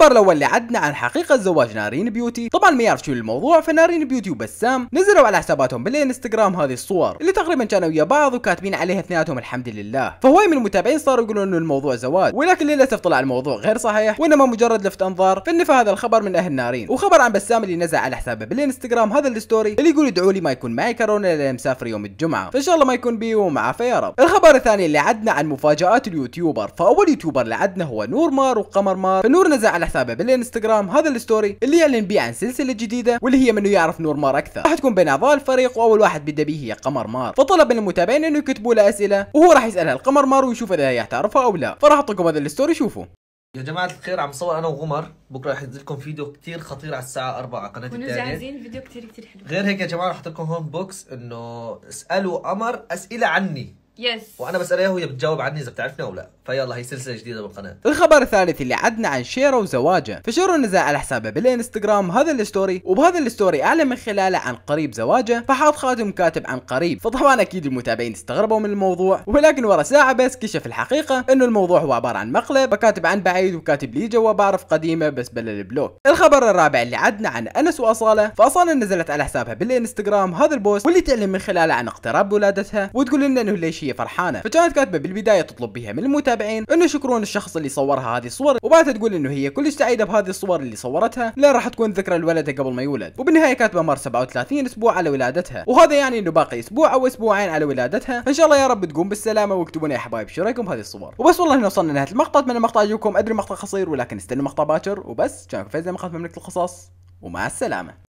الخبر الاول اللي عدنا عن حقيقه زواج نارين بيوتي طبعا ما يعرف شو الموضوع فنارين بيوتي وبسام نزلوا على حساباتهم بالانستغرام هذه الصور اللي تقريبا كانوا ويا بعض وكاتبين عليها اثنيناتهم الحمد لله فهواي من المتابعين صاروا يقولون انه الموضوع زواج ولكن للاسف طلع الموضوع غير صحيح وانما مجرد لفت انظار فان هذا الخبر من اهل نارين وخبر عن بسام اللي نزل على حسابه بالانستغرام هذا الستوري اللي يقول ادعوا لي ما يكون معي كورونا لان مسافر يوم الجمعه فان شاء الله ما يكون بي ومعافيه يا رب الخبر الثاني اللي عدنا عن مفاجات اليوتيوبر فاول يوتيوبر اللي عدنا هو نور مار وقمر مار فنور نزل على حسابه بالانستغرام هذا الستوري اللي يعلن بيه عن سلسله جديده واللي هي منو يعرف نور مار اكثر راح تكون بين اعضاء الفريق واول واحد بدا به هي قمر مار فطلب من المتابعين انه يكتبوا له اسئله وهو راح يسالها القمر مار ويشوف اذا هي تعرفها او لا فراح اعطيكم هذا الستوري شوفوا يا جماعة الخير عم صور أنا وغمر بكرة رح ينزل لكم فيديو كثير خطير على الساعة 4 على قناة التالي عايزين فيديو كثير كثير حلو غير هيك يا جماعة رح لكم هون بوكس إنه اسألوا قمر أسئلة عني يس وانا بسالها اياه وهي بتجاوب عني اذا بتعرفني او لا فيلا هي سلسله جديده بالقناه الخبر الثالث اللي عدنا عن شيرو وزواجه فشيرو نزل على حسابه بالانستغرام هذا الستوري وبهذا الستوري اعلن من خلاله عن قريب زواجه فحاط خاتم كاتب عن قريب فطبعا اكيد المتابعين استغربوا من الموضوع ولكن ورا ساعه بس كشف الحقيقه انه الموضوع هو عباره عن مقلب كاتب عن بعيد وكاتب لي جوا بعرف قديمه بس بلا البلوك الخبر الرابع اللي عدنا عن انس واصاله فاصاله نزلت على حسابها بالانستغرام هذا البوست واللي تعلن من خلاله عن اقتراب ولادتها وتقول لنا انه ليش هي وهي فرحانه فكانت كاتبه بالبدايه تطلب بها من المتابعين انه يشكرون الشخص اللي صورها هذه الصور وبعدها تقول انه هي كلش سعيده بهذه الصور اللي صورتها لان راح تكون ذكرى لولدها قبل ما يولد وبالنهايه كاتبه مر 37 اسبوع على ولادتها وهذا يعني انه باقي اسبوع او اسبوعين على ولادتها فان شاء الله يا رب تقوم بالسلامه واكتبونا يا حبايب شو رايكم بهذه الصور وبس والله هنا وصلنا لنهايه المقطع اتمنى المقطع يجيكم ادري المقطع قصير ولكن استنوا مقطع باكر وبس كان فايز مقطع مملكه القصص ومع السلامه